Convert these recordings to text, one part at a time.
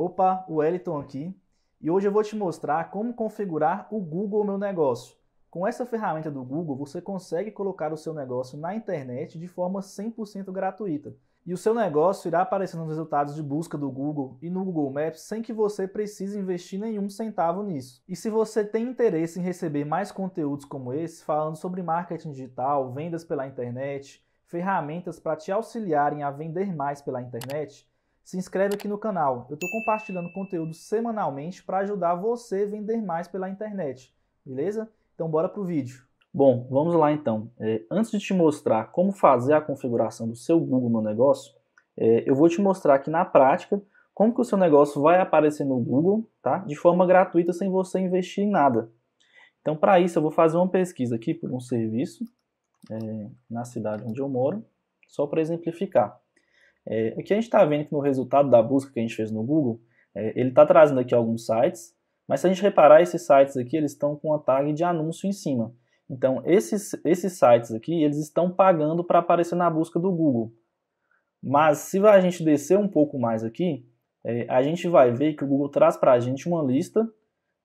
Opa, o Wellington aqui. E hoje eu vou te mostrar como configurar o Google Meu Negócio. Com essa ferramenta do Google, você consegue colocar o seu negócio na internet de forma 100% gratuita. E o seu negócio irá aparecer nos resultados de busca do Google e no Google Maps sem que você precise investir nenhum centavo nisso. E se você tem interesse em receber mais conteúdos como esse, falando sobre marketing digital, vendas pela internet, ferramentas para te auxiliarem a vender mais pela internet, se inscreve aqui no canal. Eu estou compartilhando conteúdo semanalmente para ajudar você a vender mais pela internet. Beleza? Então bora pro vídeo. Bom, vamos lá então. É, antes de te mostrar como fazer a configuração do seu Google Meu Negócio, é, eu vou te mostrar aqui na prática como que o seu negócio vai aparecer no Google, tá? De forma gratuita, sem você investir em nada. Então, para isso, eu vou fazer uma pesquisa aqui por um serviço é, na cidade onde eu moro, só para exemplificar. É, aqui a gente está vendo que no resultado da busca que a gente fez no Google, é, ele está trazendo aqui alguns sites, mas se a gente reparar esses sites aqui, eles estão com a tag de anúncio em cima. Então, esses, esses sites aqui, eles estão pagando para aparecer na busca do Google. Mas se a gente descer um pouco mais aqui, é, a gente vai ver que o Google traz para a gente uma lista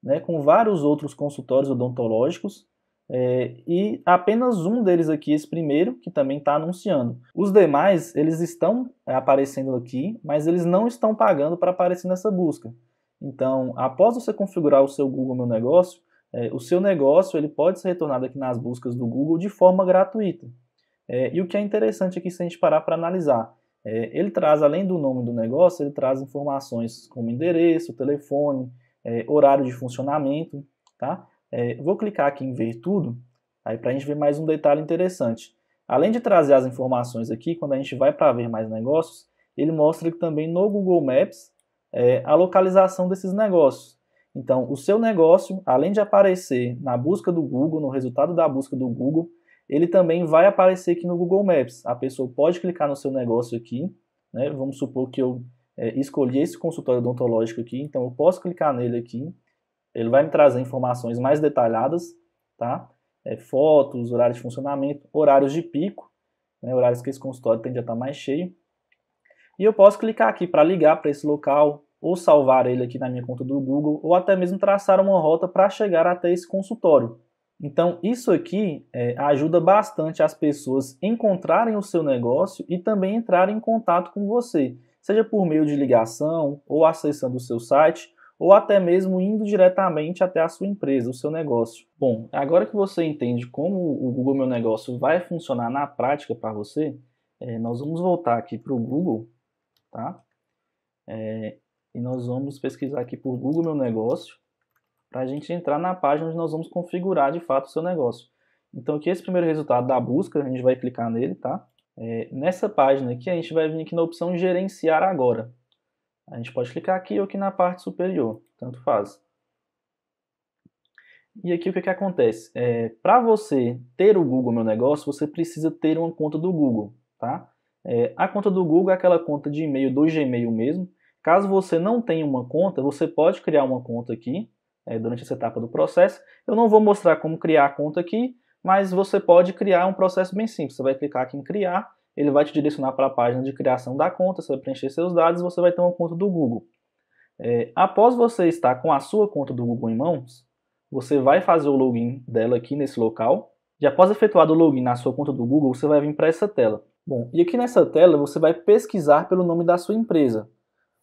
né, com vários outros consultórios odontológicos é, e apenas um deles aqui, esse primeiro, que também está anunciando. Os demais, eles estão é, aparecendo aqui, mas eles não estão pagando para aparecer nessa busca. Então, após você configurar o seu Google Meu Negócio, é, o seu negócio ele pode ser retornado aqui nas buscas do Google de forma gratuita. É, e o que é interessante aqui, se a gente parar para analisar, é, ele traz, além do nome do negócio, ele traz informações como endereço, telefone, é, horário de funcionamento, tá? É, vou clicar aqui em ver tudo, aí para a gente ver mais um detalhe interessante. Além de trazer as informações aqui, quando a gente vai para ver mais negócios, ele mostra também no Google Maps é, a localização desses negócios. Então, o seu negócio, além de aparecer na busca do Google, no resultado da busca do Google, ele também vai aparecer aqui no Google Maps. A pessoa pode clicar no seu negócio aqui, né? vamos supor que eu é, escolhi esse consultório odontológico aqui, então eu posso clicar nele aqui, ele vai me trazer informações mais detalhadas, tá? É, fotos, horários de funcionamento, horários de pico, né, horários que esse consultório tende a estar mais cheio. E eu posso clicar aqui para ligar para esse local, ou salvar ele aqui na minha conta do Google, ou até mesmo traçar uma rota para chegar até esse consultório. Então, isso aqui é, ajuda bastante as pessoas encontrarem o seu negócio e também entrarem em contato com você, seja por meio de ligação ou acessando o seu site ou até mesmo indo diretamente até a sua empresa, o seu negócio. Bom, agora que você entende como o Google Meu Negócio vai funcionar na prática para você, é, nós vamos voltar aqui para o Google, tá? É, e nós vamos pesquisar aqui por Google Meu Negócio para a gente entrar na página onde nós vamos configurar de fato o seu negócio. Então aqui esse primeiro resultado da busca, a gente vai clicar nele, tá? É, nessa página aqui a gente vai vir aqui na opção gerenciar agora. A gente pode clicar aqui ou aqui na parte superior, tanto faz. E aqui o que, que acontece? É, Para você ter o Google Meu Negócio, você precisa ter uma conta do Google, tá? É, a conta do Google é aquela conta de e-mail do Gmail mesmo. Caso você não tenha uma conta, você pode criar uma conta aqui é, durante essa etapa do processo. Eu não vou mostrar como criar a conta aqui, mas você pode criar um processo bem simples. Você vai clicar aqui em criar ele vai te direcionar para a página de criação da conta, você vai preencher seus dados e você vai ter uma conta do Google. É, após você estar com a sua conta do Google em mãos, você vai fazer o login dela aqui nesse local. E após efetuado o login na sua conta do Google, você vai vir para essa tela. Bom, e aqui nessa tela você vai pesquisar pelo nome da sua empresa.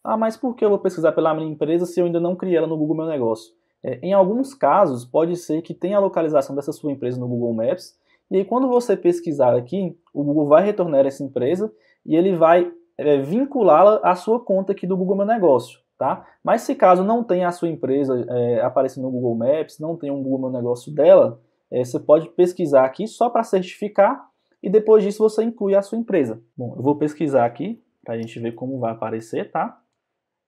Ah, mas por que eu vou pesquisar pela minha empresa se eu ainda não criei ela no Google Meu Negócio? É, em alguns casos, pode ser que tenha a localização dessa sua empresa no Google Maps, e aí, quando você pesquisar aqui, o Google vai retornar essa empresa e ele vai é, vinculá-la à sua conta aqui do Google Meu Negócio. Tá? Mas se caso não tenha a sua empresa é, aparecendo no Google Maps, não tenha um Google Meu Negócio dela, é, você pode pesquisar aqui só para certificar e depois disso você inclui a sua empresa. Bom, eu vou pesquisar aqui para a gente ver como vai aparecer, tá?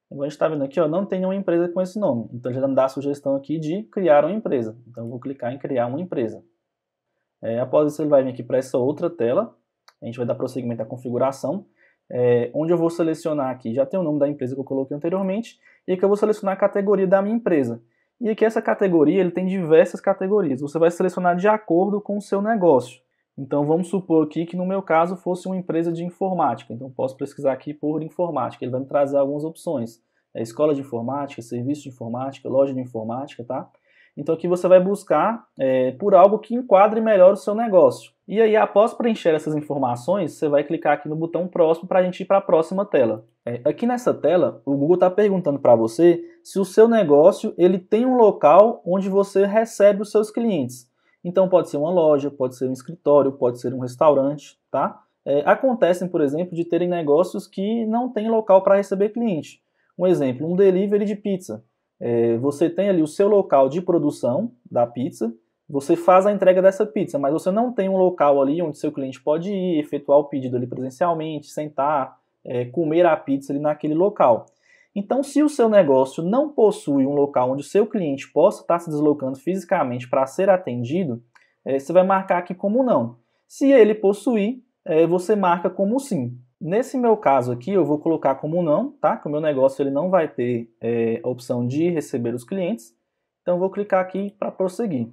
Então a gente está vendo aqui, ó, não tem nenhuma empresa com esse nome. Então já me dá a sugestão aqui de criar uma empresa. Então eu vou clicar em criar uma empresa. É, após isso, ele vai vir aqui para essa outra tela. A gente vai dar prosseguimento à configuração, é, onde eu vou selecionar aqui, já tem o nome da empresa que eu coloquei anteriormente, e aqui eu vou selecionar a categoria da minha empresa. E aqui essa categoria, ele tem diversas categorias. Você vai selecionar de acordo com o seu negócio. Então vamos supor aqui que no meu caso fosse uma empresa de informática. Então posso pesquisar aqui por informática, ele vai me trazer algumas opções. É escola de informática, serviço de informática, loja de informática, tá? Então aqui você vai buscar é, por algo que enquadre melhor o seu negócio. E aí, após preencher essas informações, você vai clicar aqui no botão próximo para a gente ir para a próxima tela. É, aqui nessa tela, o Google está perguntando para você se o seu negócio ele tem um local onde você recebe os seus clientes. Então pode ser uma loja, pode ser um escritório, pode ser um restaurante, tá? É, acontecem, por exemplo, de terem negócios que não têm local para receber cliente. Um exemplo, um delivery de pizza. É, você tem ali o seu local de produção da pizza, você faz a entrega dessa pizza, mas você não tem um local ali onde seu cliente pode ir, efetuar o pedido ali presencialmente, sentar, é, comer a pizza ali naquele local. Então, se o seu negócio não possui um local onde o seu cliente possa estar se deslocando fisicamente para ser atendido, é, você vai marcar aqui como não. Se ele possuir, é, você marca como sim. Nesse meu caso aqui, eu vou colocar como não, tá? Que o meu negócio ele não vai ter é, a opção de receber os clientes. Então, eu vou clicar aqui para prosseguir.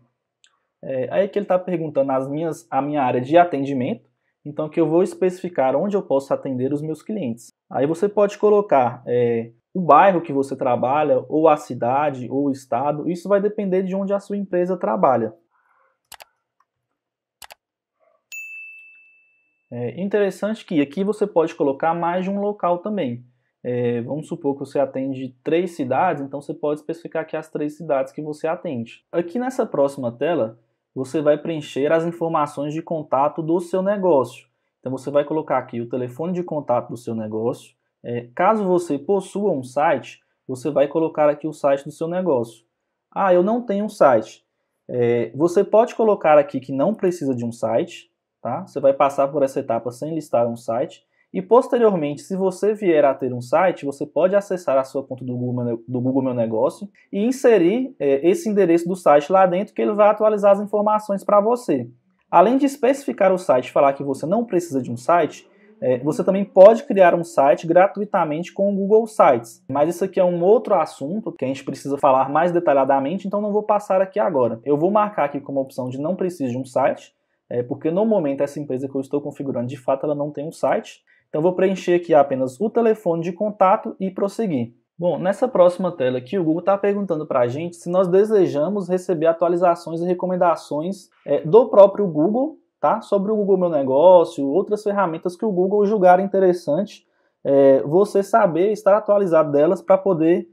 É, aí que ele está perguntando as minhas, a minha área de atendimento. Então, que eu vou especificar onde eu posso atender os meus clientes. Aí você pode colocar é, o bairro que você trabalha, ou a cidade, ou o estado. Isso vai depender de onde a sua empresa trabalha. É interessante que aqui você pode colocar mais de um local também. É, vamos supor que você atende três cidades, então você pode especificar aqui as três cidades que você atende. Aqui nessa próxima tela, você vai preencher as informações de contato do seu negócio. Então você vai colocar aqui o telefone de contato do seu negócio. É, caso você possua um site, você vai colocar aqui o site do seu negócio. Ah, eu não tenho um site. É, você pode colocar aqui que não precisa de um site, Tá? Você vai passar por essa etapa sem listar um site. E posteriormente, se você vier a ter um site, você pode acessar a sua conta do Google, do Google Meu Negócio e inserir é, esse endereço do site lá dentro que ele vai atualizar as informações para você. Além de especificar o site e falar que você não precisa de um site, é, você também pode criar um site gratuitamente com o Google Sites. Mas isso aqui é um outro assunto que a gente precisa falar mais detalhadamente, então não vou passar aqui agora. Eu vou marcar aqui como opção de não preciso de um site é, porque no momento essa empresa que eu estou configurando, de fato, ela não tem um site. Então vou preencher aqui apenas o telefone de contato e prosseguir. Bom, nessa próxima tela aqui, o Google está perguntando para a gente se nós desejamos receber atualizações e recomendações é, do próprio Google, tá? Sobre o Google Meu Negócio, outras ferramentas que o Google julgar interessante é, você saber estar atualizado delas para poder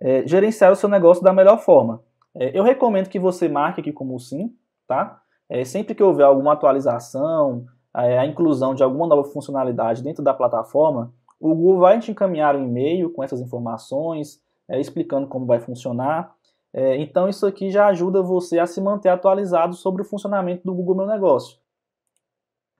é, gerenciar o seu negócio da melhor forma. É, eu recomendo que você marque aqui como sim, tá? É, sempre que houver alguma atualização, é, a inclusão de alguma nova funcionalidade dentro da plataforma, o Google vai te encaminhar um e-mail com essas informações, é, explicando como vai funcionar. É, então, isso aqui já ajuda você a se manter atualizado sobre o funcionamento do Google Meu Negócio.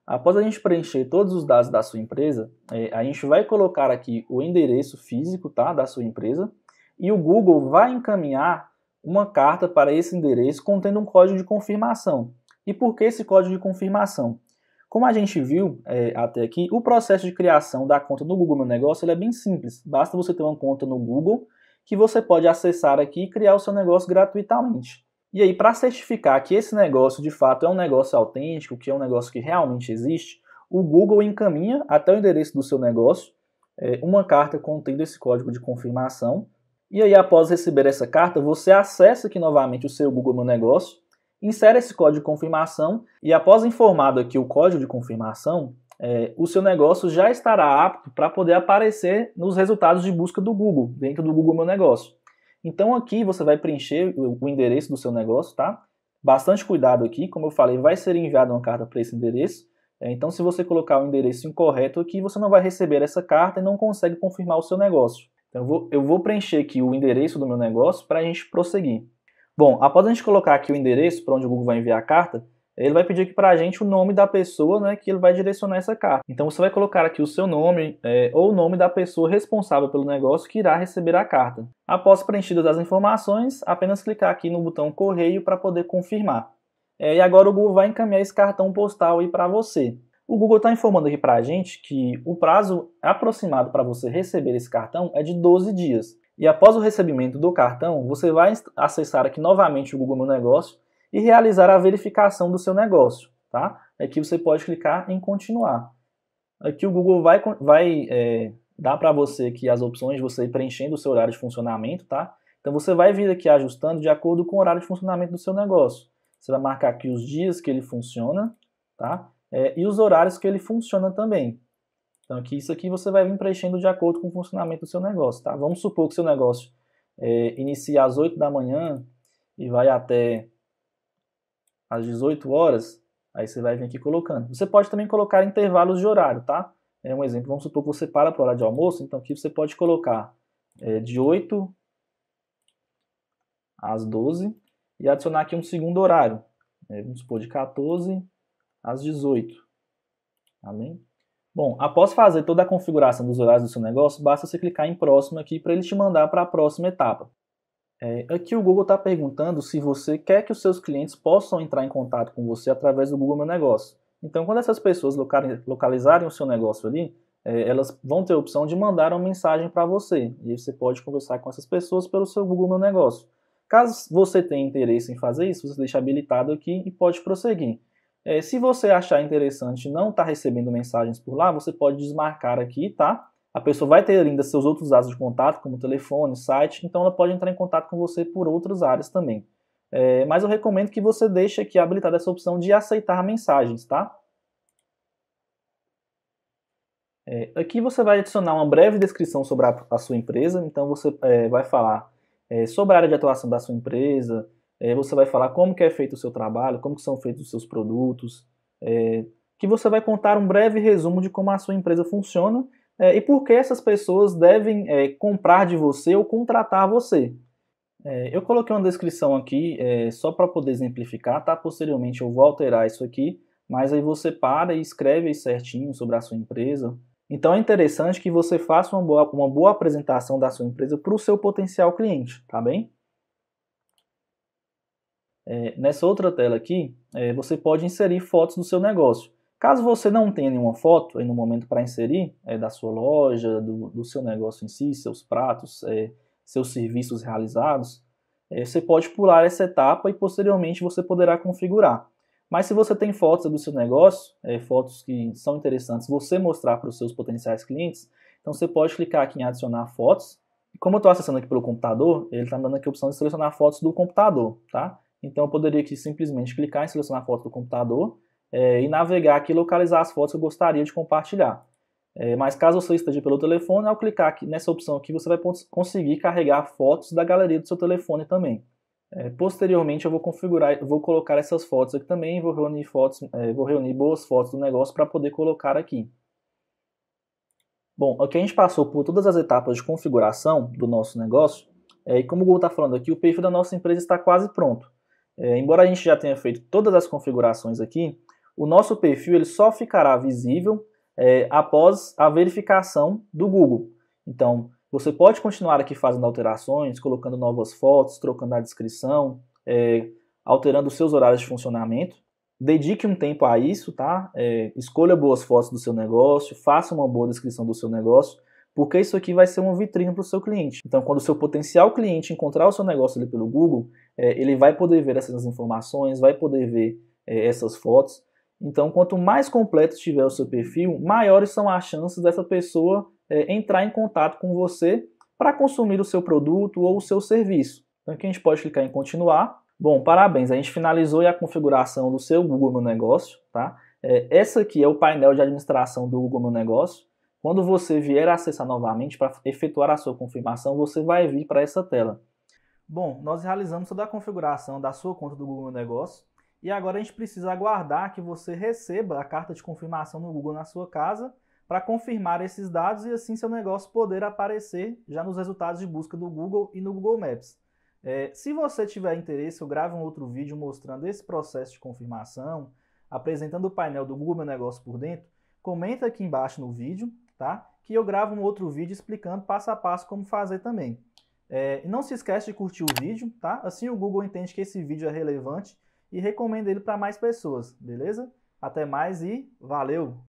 Após a gente preencher todos os dados da sua empresa, é, a gente vai colocar aqui o endereço físico tá, da sua empresa e o Google vai encaminhar uma carta para esse endereço contendo um código de confirmação. E por que esse código de confirmação? Como a gente viu é, até aqui, o processo de criação da conta no Google Meu Negócio é bem simples. Basta você ter uma conta no Google que você pode acessar aqui e criar o seu negócio gratuitamente. E aí, para certificar que esse negócio de fato é um negócio autêntico, que é um negócio que realmente existe, o Google encaminha até o endereço do seu negócio é, uma carta contendo esse código de confirmação. E aí, após receber essa carta, você acessa aqui novamente o seu Google Meu Negócio insere esse código de confirmação e após informado aqui o código de confirmação, é, o seu negócio já estará apto para poder aparecer nos resultados de busca do Google, dentro do Google Meu Negócio. Então aqui você vai preencher o endereço do seu negócio, tá? Bastante cuidado aqui, como eu falei, vai ser enviada uma carta para esse endereço. É, então, se você colocar o endereço incorreto aqui, você não vai receber essa carta e não consegue confirmar o seu negócio. Então, eu vou, eu vou preencher aqui o endereço do meu negócio para a gente prosseguir. Bom, após a gente colocar aqui o endereço para onde o Google vai enviar a carta, ele vai pedir aqui para a gente o nome da pessoa né, que ele vai direcionar essa carta. Então você vai colocar aqui o seu nome é, ou o nome da pessoa responsável pelo negócio que irá receber a carta. Após preenchidas as informações, apenas clicar aqui no botão correio para poder confirmar. É, e agora o Google vai encaminhar esse cartão postal aí para você. O Google está informando aqui para a gente que o prazo aproximado para você receber esse cartão é de 12 dias. E após o recebimento do cartão, você vai acessar aqui novamente o Google Meu Negócio e realizar a verificação do seu negócio. Tá? Aqui você pode clicar em continuar. Aqui o Google vai, vai é, dar para você aqui as opções de você ir preenchendo o seu horário de funcionamento. Tá? Então você vai vir aqui ajustando de acordo com o horário de funcionamento do seu negócio. Você vai marcar aqui os dias que ele funciona tá? É, e os horários que ele funciona também. Então, aqui, isso aqui você vai vir preenchendo de acordo com o funcionamento do seu negócio, tá? Vamos supor que o seu negócio é, inicia às 8 da manhã e vai até às 18 horas, aí você vai vir aqui colocando. Você pode também colocar intervalos de horário, tá? É um exemplo, vamos supor que você para para o horário de almoço, então aqui você pode colocar é, de 8 às 12 e adicionar aqui um segundo horário, é, vamos supor de 14 às 18, amém? Bom, após fazer toda a configuração dos horários do seu negócio, basta você clicar em próximo aqui para ele te mandar para a próxima etapa. É, aqui o Google está perguntando se você quer que os seus clientes possam entrar em contato com você através do Google Meu Negócio. Então, quando essas pessoas localizarem o seu negócio ali, é, elas vão ter a opção de mandar uma mensagem para você. E você pode conversar com essas pessoas pelo seu Google Meu Negócio. Caso você tenha interesse em fazer isso, você deixa habilitado aqui e pode prosseguir. É, se você achar interessante não estar tá recebendo mensagens por lá, você pode desmarcar aqui, tá? A pessoa vai ter ainda seus outros dados de contato, como telefone, site, então ela pode entrar em contato com você por outras áreas também. É, mas eu recomendo que você deixe aqui habilitada essa opção de aceitar mensagens, tá? É, aqui você vai adicionar uma breve descrição sobre a, a sua empresa, então você é, vai falar é, sobre a área de atuação da sua empresa, é, você vai falar como que é feito o seu trabalho, como que são feitos os seus produtos, é, que você vai contar um breve resumo de como a sua empresa funciona é, e por que essas pessoas devem é, comprar de você ou contratar você. É, eu coloquei uma descrição aqui é, só para poder exemplificar, tá? Posteriormente eu vou alterar isso aqui, mas aí você para e escreve aí certinho sobre a sua empresa. Então é interessante que você faça uma boa, uma boa apresentação da sua empresa para o seu potencial cliente, tá bem? É, nessa outra tela aqui, é, você pode inserir fotos do seu negócio. Caso você não tenha nenhuma foto aí no momento para inserir, é, da sua loja, do, do, seu negócio em si, seus pratos, é, seus serviços realizados, é, você pode pular essa etapa e posteriormente você poderá configurar. Mas se você tem fotos do seu negócio, é, fotos que são interessantes você mostrar para os seus potenciais clientes, então você pode clicar aqui em adicionar fotos. como eu estou acessando aqui pelo computador, ele está me dando aqui a opção de selecionar fotos do computador, tá? Então eu poderia aqui simplesmente clicar em selecionar a foto do computador é, e navegar aqui e localizar as fotos que eu gostaria de compartilhar. É, mas caso você esteja pelo telefone, ao clicar aqui nessa opção aqui, você vai conseguir carregar fotos da galeria do seu telefone também. É, posteriormente eu vou configurar, vou colocar essas fotos aqui também, vou reunir fotos, vou reunir boas fotos do negócio para poder colocar aqui. Bom, aqui a gente passou por todas as etapas de configuração do nosso negócio, e como o Google está falando aqui, o perfil da nossa empresa está quase pronto. É, embora a gente já tenha feito todas as configurações aqui, o nosso perfil ele só ficará visível é, após a verificação do Google. Então, você pode continuar aqui fazendo alterações, colocando novas fotos, trocando a descrição, é, alterando os seus horários de funcionamento. Dedique um tempo a isso, tá? É, escolha boas fotos do seu negócio, faça uma boa descrição do seu negócio, porque isso aqui vai ser uma vitrine para o seu cliente. Então, quando o seu potencial cliente encontrar o seu negócio ali pelo Google, é, ele vai poder ver essas informações, vai poder ver é, essas fotos. Então, quanto mais completo estiver o seu perfil, maiores são as chances dessa pessoa é, entrar em contato com você para consumir o seu produto ou o seu serviço. Então, aqui a gente pode clicar em continuar. Bom, parabéns, a gente finalizou a configuração do seu Google Meu Negócio, tá? É, essa aqui é o painel de administração do Google Meu Negócio. Quando você vier acessar novamente para efetuar a sua confirmação, você vai vir para essa tela. Bom, nós realizamos toda a configuração da sua conta do Google Negócio e agora a gente precisa aguardar que você receba a carta de confirmação no Google na sua casa para confirmar esses dados e assim seu negócio poder aparecer já nos resultados de busca do Google e no Google Maps. É, se você tiver interesse, eu gravo um outro vídeo mostrando esse processo de confirmação, apresentando o painel do Google Meu Negócio por dentro. Comenta aqui embaixo no vídeo tá? Que eu gravo um outro vídeo explicando passo a passo como fazer também. É, e não se esquece de curtir o vídeo, tá? Assim o Google entende que esse vídeo é relevante e recomenda ele para mais pessoas, beleza? Até mais e valeu!